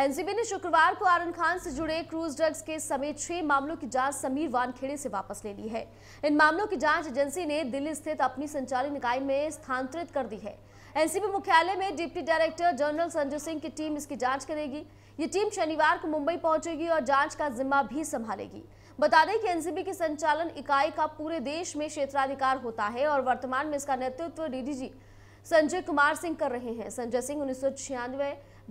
NCB ने शुक्रवार को आरन खान से जुड़े क्रूज ड्रग्स के समेत छह मामलों की जांच समीर वानखेड़े से वापस ले ली है इन मामलों की जांच एजेंसी ने दिल्ली स्थित अपनी संचालन इकाई में स्थानांतरित कर दी है एनसीबी मुख्यालय में deputy director general Sanjay Singh की टीम इसकी जांच करेगी ये टीम शनिवार को मुंबई पहुंचेगी और जांच का जिम्मा भी संभालेगी बता दें कि एनसीबी की संचालन इकाई का पूरे देश में क्षेत्राधिकार होता है और वर्तमान में इसका नेतृत्व डीडीजी संजय कुमार सिंह कर रहे हैं संजय सिंह उन्नीस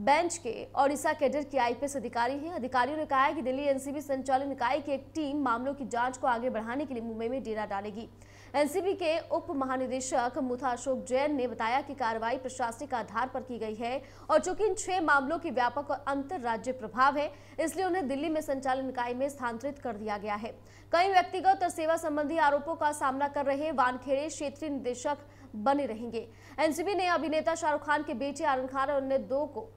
बेंच के ओडिशा कैडर के आईपीएस अधिकारी हैं अधिकारियों ने कहा है कि दिल्ली एनसीबी संचालन इकाई की एक टीम मामलों की जांच को आगे बढ़ाने के लिए मुंबई में डेरा डालेगी एनसीबी के उप महानिदेशक मुथा अशोक जैन ने बताया कि कार्रवाई प्रशासनिक आधार पर की गई है और चूंकि इन छह मामलों की व्यापक और अंतर्राज्यीय प्रभाव है इसलिए उन्हें दिल्ली में संचालन इकाई में स्थानांतरित कर दिया गया है कई व्यक्तिगत और सेवा संबंधी आरोपों का सामना कर रहे वानखेड़े क्षेत्रीय निदेशक बने रहेंगे एनसीबी ने अभिनेता शाहरुख खान के बेटे आरन खान और अन्य दो को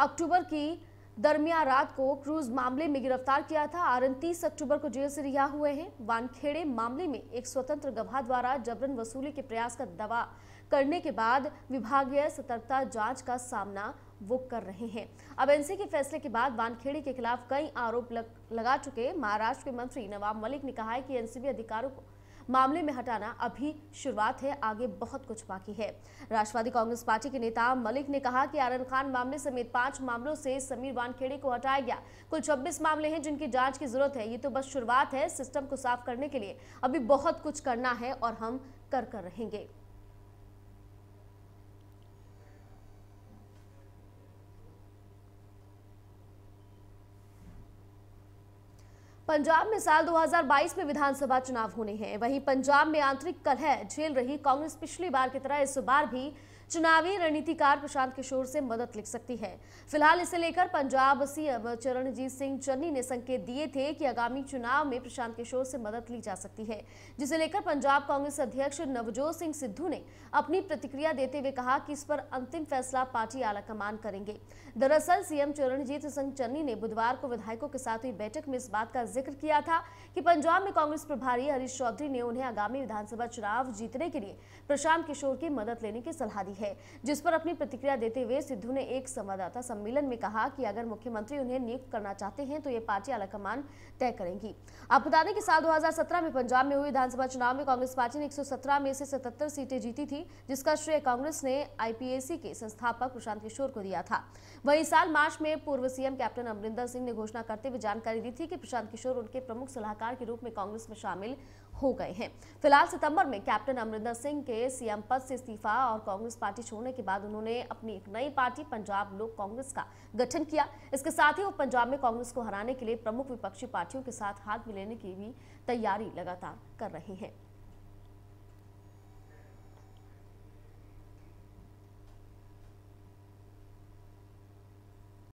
अक्टूबर की दरमिया रात को क्रूज मामले में गिरफ्तार किया था आर अक्टूबर को जेल से रिहा हुए हैं वानखेड़े मामले में एक स्वतंत्र गवाह द्वारा जबरन वसूली के प्रयास का दवा करने के बाद विभागीय सतर्कता जांच का सामना वो कर रहे हैं अब एनसी के फैसले के बाद वानखेड़े के खिलाफ कई आरोप लग, लगा चुके महाराष्ट्र के मंत्री नवाब मलिक ने कहा है कि एनसीबी अधिकारों को मामले में हटाना अभी शुरुआत है आगे बहुत कुछ बाकी है राष्ट्रवादी कांग्रेस पार्टी के नेता मलिक ने कहा कि आरन खान मामले समेत पांच मामलों से समीर वानखेड़े को हटाया गया कुल छब्बीस मामले हैं जिनकी जाँच की जरूरत है ये तो बस शुरुआत है सिस्टम को साफ करने के लिए अभी बहुत कुछ करना है और हम कर कर रहेंगे पंजाब में साल 2022 में विधानसभा चुनाव होने हैं वहीं पंजाब में आंतरिक कलह झेल रही कांग्रेस पिछली बार की तरह इस बार भी चुनावी रणनीतिकार प्रशांत किशोर से मदद लिख सकती है फिलहाल इसे लेकर पंजाब सीएम चरणजीत सिंह चन्नी ने संकेत दिए थे कि आगामी चुनाव में प्रशांत किशोर से मदद ली जा सकती है जिसे लेकर पंजाब कांग्रेस अध्यक्ष नवजोत सिंह सिद्धू ने अपनी प्रतिक्रिया देते हुए कहा कि इस पर अंतिम फैसला पार्टी आला कमान करेंगे दरअसल सीएम चरणजीत सिंह चन्नी ने बुधवार को विधायकों के साथ हुई बैठक में इस बात का जिक्र किया था कि पंजाब में कांग्रेस प्रभारी हरीश चौधरी ने उन्हें आगामी विधानसभा चुनाव जीतने के लिए प्रशांत किशोर की मदद लेने की सलाह दी है है जिस पर अपनी प्रतिक्रिया देते हुए सिद्धू ने एक संवाददाता सम्मेलन में कहा कि अगर मुख्यमंत्री उन्हें नियुक्त करना चाहते हैं तो ये पार्टी आलाकमान तय करेंगी आप बता दें कि साल 2017 में पंजाब में हुए विधानसभा चुनाव में कांग्रेस पार्टी ने एक में से सतहत्तर सीटें जीती थी जिसका श्रेय कांग्रेस ने आईपीएसी के संस्थापक प्रशांत किशोर को दिया था वही साल मार्च में पूर्व सीएम कैप्टन अमरिंदर सिंह ने घोषणा करते हुए जानकारी दी थी कि प्रशांत किशोर उनके प्रमुख सलाहकार के रूप में कांग्रेस में शामिल हो गए हैं फिलहाल सितंबर में कैप्टन अमरिंदर सिंह के सीएम पद से इस्तीफा और कांग्रेस पार्टी पार्टी छोड़ने के बाद उन्होंने अपनी एक नई पार्टी पंजाब लोक कांग्रेस का गठन किया इसके साथ ही वो पंजाब में कांग्रेस को हराने के लिए प्रमुख विपक्षी पार्टियों के साथ हाथ मिलाने की भी तैयारी लगातार कर रहे हैं